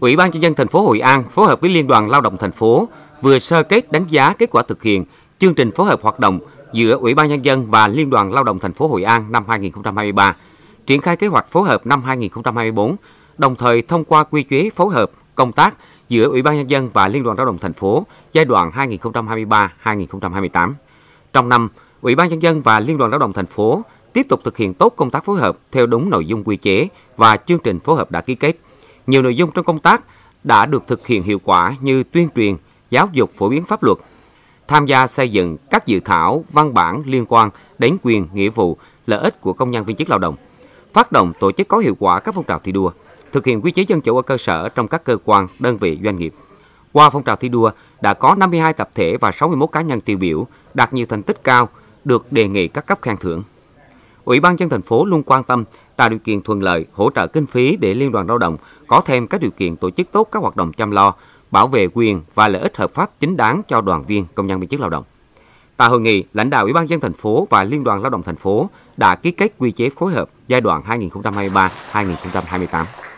Ủy ban nhân dân thành phố Hội An phối hợp với Liên đoàn Lao động thành phố vừa sơ kết đánh giá kết quả thực hiện chương trình phối hợp hoạt động giữa Ủy ban nhân dân và Liên đoàn Lao động thành phố Hội An năm 2023, triển khai kế hoạch phối hợp năm 2024, đồng thời thông qua quy chế phối hợp công tác giữa Ủy ban nhân dân và Liên đoàn Lao động thành phố giai đoạn 2023-2028. Trong năm, Ủy ban nhân dân và Liên đoàn Lao động thành phố tiếp tục thực hiện tốt công tác phối hợp theo đúng nội dung quy chế và chương trình phối hợp đã ký kết nhiều nội dung trong công tác đã được thực hiện hiệu quả như tuyên truyền, giáo dục phổ biến pháp luật, tham gia xây dựng các dự thảo văn bản liên quan đến quyền, nghĩa vụ, lợi ích của công nhân viên chức lao động, phát động tổ chức có hiệu quả các phong trào thi đua, thực hiện quy chế dân chủ ở cơ sở trong các cơ quan, đơn vị, doanh nghiệp. Qua phong trào thi đua đã có 52 tập thể và 61 cá nhân tiêu biểu đạt nhiều thành tích cao được đề nghị các cấp khen thưởng. Ủy ban dân thành phố luôn quan tâm tạo điều kiện thuận lợi, hỗ trợ kinh phí để Liên đoàn Lao động có thêm các điều kiện tổ chức tốt các hoạt động chăm lo, bảo vệ quyền và lợi ích hợp pháp chính đáng cho đoàn viên công nhân viên chức lao động. Tại hội nghị, lãnh đạo Ủy ban dân thành phố và Liên đoàn Lao động thành phố đã ký kết quy chế phối hợp giai đoạn 2023-2028.